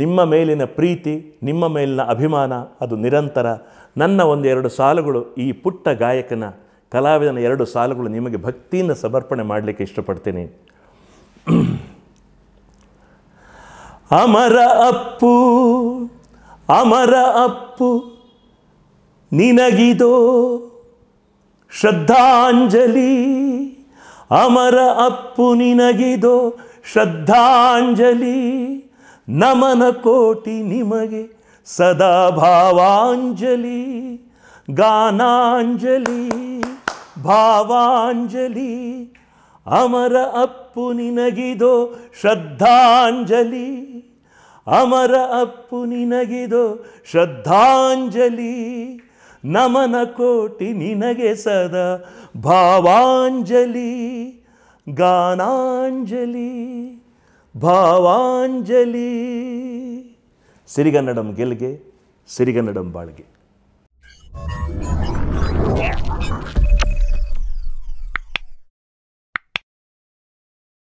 ನಿಮ್ಮ ಮೇಲಿನ ಪ್ರೀತಿ ನಿಮ್ಮ ಮೇಲಿನ ಅಭಿಮಾನ ಅದು ನಿರಂತರ ನನ್ನ ಒಂದು ಎರಡು ಸಾಲುಗಳು ಈ ಪುಟ್ಟ ಗಾಯಕನ ಕಲಾವಿದನ ಎರಡು ಸಾಲುಗಳು ನಿಮಗೆ ಭಕ್ತಿಯಿಂದ ಸಮರ್ಪಣೆ ಮಾಡಲಿಕ್ಕೆ ಇಷ್ಟಪಡ್ತೀನಿ ಅಮರ ಅಪ್ಪು ಅಮರ ಅಪ್ಪು ನಿನಗಿದೋ ಶ್ರದ್ಧಾಂಜಲಿ ಅಮರ ಅಪ್ಪು ನಿನಗಿದೋ ಶ್ರದ್ಧಾಂಜಲಿ ನಮನ ಕೋಟಿ ನಿಮಗೆ ಸದಾ ಭಾವಾಂಜಲಿ ಗಾನಾಂಜಲಿ ಭಾವಾಂಜಲಿ ಅಮರ ಅಪ್ಪು ನಿನಗಿದೋ ಶ್ರದ್ಧಾಂಜಲಿ ಅಮರ ಅಪ್ಪು ನಿನಗಿದೋ ಶ್ರದ್ಧಾಂಜಲಿ ನಮನ ಕೋಟಿ ನಿನಗೆ ಸದಾ ಭಾವಾಂಜಲಿ ಗಾನಾಂಜಲಿ ಭಾವಾಂಜಲಿ ಸಿರಿಗನ್ನಡಂ ಗೆಲ್ಗೆ ಸಿರಿಗನ್ನಡಂ ಬಾಳ್ಗೆ